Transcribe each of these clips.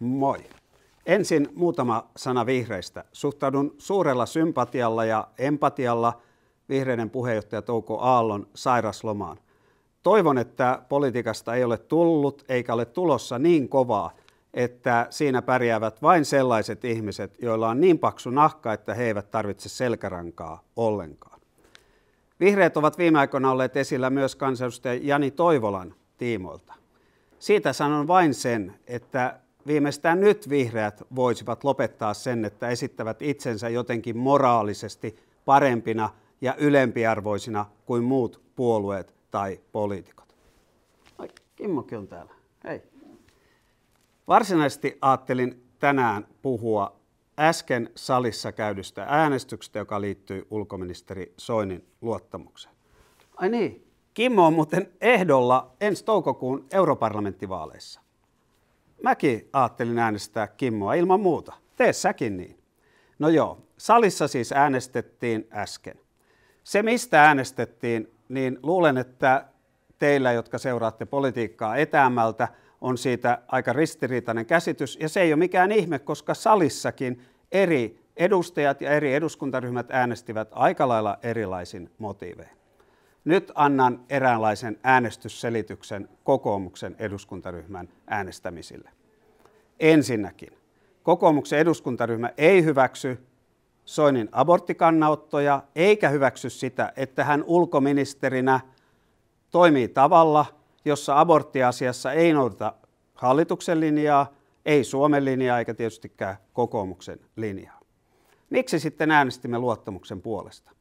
Moi. Ensin muutama sana vihreistä. Suhtaudun suurella sympatialla ja empatialla vihreiden puheenjohtaja Touko Aallon sairaslomaan. Toivon, että politiikasta ei ole tullut eikä ole tulossa niin kovaa, että siinä pärjäävät vain sellaiset ihmiset, joilla on niin paksu nahka, että he eivät tarvitse selkärankaa ollenkaan. Vihreät ovat viime aikoina olleet esillä myös kansanedustaja Jani Toivolan tiimoilta. Siitä sanon vain sen, että viimeistään nyt vihreät voisivat lopettaa sen, että esittävät itsensä jotenkin moraalisesti parempina ja ylempiarvoisina kuin muut puolueet tai poliitikot. Oi, Kimmokin on täällä. Hei. Varsinaisesti ajattelin tänään puhua äsken salissa käydystä äänestyksestä, joka liittyy ulkoministeri Soinin luottamukseen. Ai niin. Kimmo on muuten ehdolla ensi toukokuun europarlamenttivaaleissa. Mäkin ajattelin äänestää Kimmoa ilman muuta. Tee säkin niin. No joo, salissa siis äänestettiin äsken. Se, mistä äänestettiin, niin luulen, että teillä, jotka seuraatte politiikkaa etäämältä, on siitä aika ristiriitainen käsitys. Ja se ei ole mikään ihme, koska salissakin eri edustajat ja eri eduskuntaryhmät äänestivät aika lailla erilaisin motiivein. Nyt annan eräänlaisen äänestysselityksen kokoomuksen eduskuntaryhmän äänestämisille. Ensinnäkin, kokoomuksen eduskuntaryhmä ei hyväksy Soinin aborttikannanottoja eikä hyväksy sitä, että hän ulkoministerinä toimii tavalla, jossa aborttiasiassa ei noudata hallituksen linjaa, ei Suomen linjaa eikä tietystikään kokoomuksen linjaa. Miksi sitten äänestimme luottamuksen puolesta?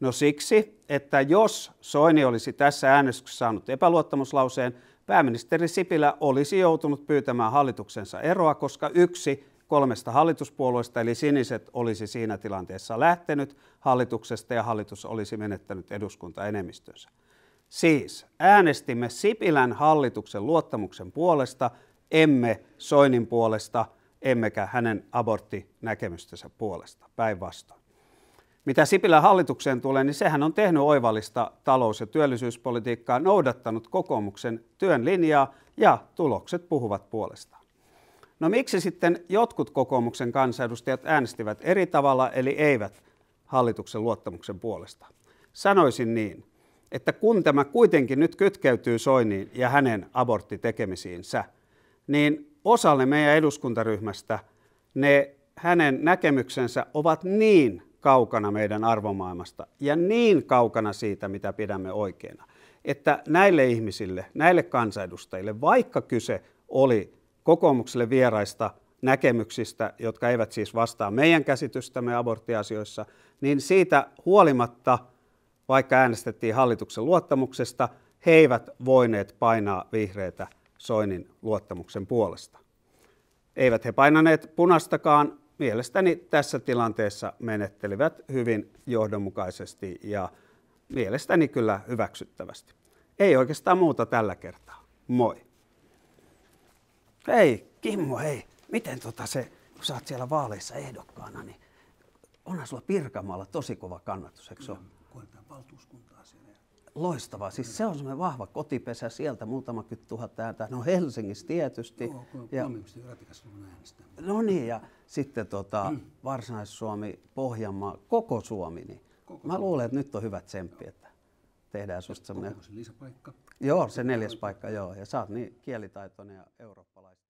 No siksi, että jos Soini olisi tässä äänestyksessä saanut epäluottamuslauseen, pääministeri Sipilä olisi joutunut pyytämään hallituksensa eroa, koska yksi kolmesta hallituspuolueesta, eli siniset olisi siinä tilanteessa lähtenyt hallituksesta ja hallitus olisi menettänyt eduskuntaenemmistönsä. Siis äänestimme Sipilän hallituksen luottamuksen puolesta, emme Soinin puolesta, emmekä hänen aborttinäkemystensä puolesta. Päinvastoin. Mitä Sipilän hallitukseen tulee, niin sehän on tehnyt oivallista talous- ja työllisyyspolitiikkaa, noudattanut kokoomuksen työn linjaa ja tulokset puhuvat puolestaan. No miksi sitten jotkut kokoomuksen kansanedustajat äänestivät eri tavalla, eli eivät hallituksen luottamuksen puolesta? Sanoisin niin, että kun tämä kuitenkin nyt kytkeytyy Soiniin ja hänen aborttitekemisiinsä, niin osalle meidän eduskuntaryhmästä ne hänen näkemyksensä ovat niin kaukana meidän arvomaailmasta ja niin kaukana siitä, mitä pidämme oikeana, että näille ihmisille, näille kansanedustajille, vaikka kyse oli kokoomukselle vieraista näkemyksistä, jotka eivät siis vastaa meidän käsitystämme aborttiasioissa, niin siitä huolimatta, vaikka äänestettiin hallituksen luottamuksesta, he eivät voineet painaa vihreitä Soinin luottamuksen puolesta. Eivät he painaneet punastakaan, mielestäni tässä tilanteessa menettelivät hyvin johdonmukaisesti ja mielestäni kyllä hyväksyttävästi. Ei oikeastaan muuta tällä kertaa. Moi. Hei, Kimmo, hei. Miten tota se, kun sä oot siellä vaaleissa ehdokkaana, niin onhan sulla Pirkanmaalla tosi kova kannatus, eikö se ole? valtuuskuntaa siellä loistavaa. Siis se on semmoinen vahva kotipesä sieltä, muutama tuhat ääntä. No Helsingissä tietysti. Joo, kun ja, No niin, ja sitten tota, mm. Varsinais-Suomi, Pohjanmaa, koko Suomi. Niin. Koko Mä luulen, että nyt on hyvä tsemppi, joo. että tehdään susta semmoinen... Se lisäpaikka. Joo, se neljäs paikka, joo. Ja sä oot niin kielitaitoinen ja eurooppalainen.